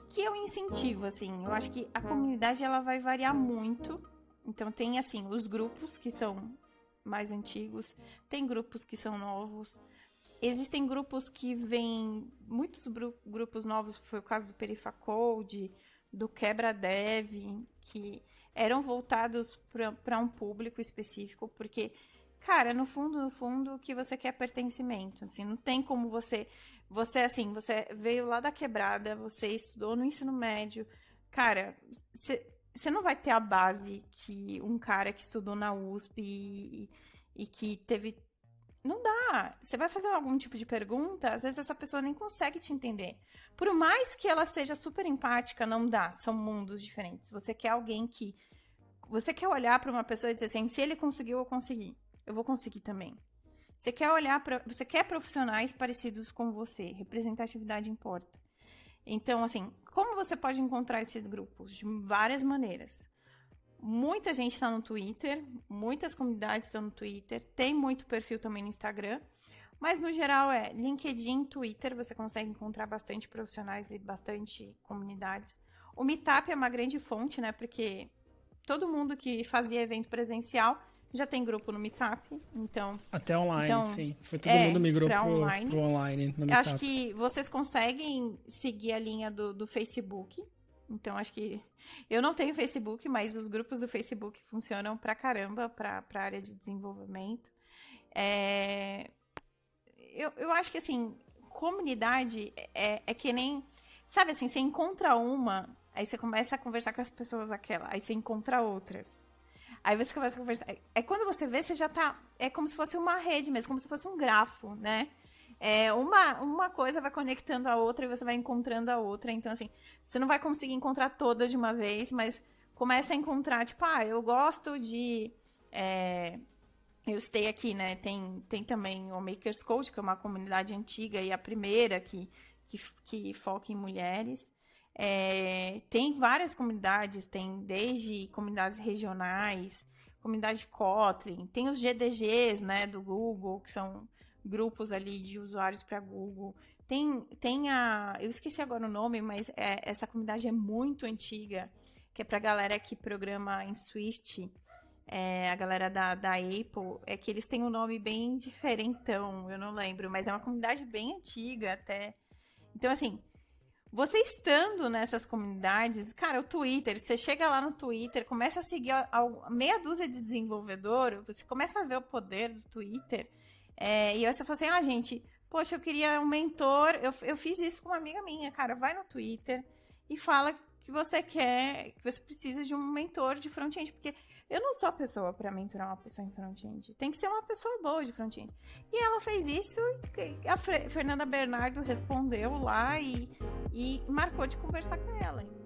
que eu incentivo, assim? Eu acho que a comunidade ela vai variar muito. Então tem assim, os grupos que são mais antigos, tem grupos que são novos. Existem grupos que vêm, muitos grupos novos, foi o caso do Perifacode, do Quebra Dev, que eram voltados para um público específico, porque, cara, no fundo, no fundo, o que você quer é pertencimento. Assim, não tem como você você, assim, você veio lá da quebrada, você estudou no ensino médio. Cara, você não vai ter a base que um cara que estudou na USP e, e que teve. Não dá. Você vai fazer algum tipo de pergunta, às vezes essa pessoa nem consegue te entender. Por mais que ela seja super empática, não dá. São mundos diferentes. Você quer alguém que. Você quer olhar para uma pessoa e dizer assim: se ele conseguiu, eu consegui. Eu vou conseguir também. Você quer olhar para, você quer profissionais parecidos com você. Representatividade importa. Então, assim, como você pode encontrar esses grupos? De várias maneiras. Muita gente está no Twitter, muitas comunidades estão no Twitter, tem muito perfil também no Instagram, mas no geral é LinkedIn, Twitter, você consegue encontrar bastante profissionais e bastante comunidades. O Meetup é uma grande fonte, né? Porque todo mundo que fazia evento presencial já tem grupo no Meetup, então. Até online, então, sim. Foi todo é, mundo migrou pro online. Pro online no Meetup. Acho que vocês conseguem seguir a linha do, do Facebook. Então, acho que. Eu não tenho Facebook, mas os grupos do Facebook funcionam pra caramba pra, pra área de desenvolvimento. É... Eu, eu acho que, assim, comunidade é, é que nem. Sabe assim, você encontra uma, aí você começa a conversar com as pessoas aquela aí você encontra outras. Aí você começa a conversar. É, é quando você vê, você já tá. É como se fosse uma rede mesmo, como se fosse um grafo, né? É, uma, uma coisa vai conectando a outra e você vai encontrando a outra. Então, assim, você não vai conseguir encontrar todas de uma vez, mas começa a encontrar, tipo, ah, eu gosto de. É, eu estei aqui, né? Tem, tem também o Makers Code, que é uma comunidade antiga e a primeira que, que, que foca em mulheres. É, tem várias comunidades, tem desde comunidades regionais, comunidade Kotlin, tem os GDGs, né, do Google, que são grupos ali de usuários para Google. Tem, tem a. Eu esqueci agora o nome, mas é, essa comunidade é muito antiga, que é para a galera que programa em Swift, é, eh, a galera da, da Apple. É que eles têm um nome bem diferentão, eu não lembro, mas é uma comunidade bem antiga até. Então, assim, você estando nessas comunidades, cara, o Twitter, você chega lá no Twitter, começa a seguir a, a meia dúzia de desenvolvedor, você começa a ver o poder do Twitter. É, e você fala assim, ah, gente, poxa, eu queria um mentor. Eu, eu fiz isso com uma amiga minha, cara. Vai no Twitter e fala que você quer, que você precisa de um mentor de front-end, porque eu não sou a pessoa para mentorar uma pessoa em front-end. Tem que ser uma pessoa boa de front-end. E ela fez isso e a Fernanda Bernardo respondeu lá e, e marcou de conversar com ela.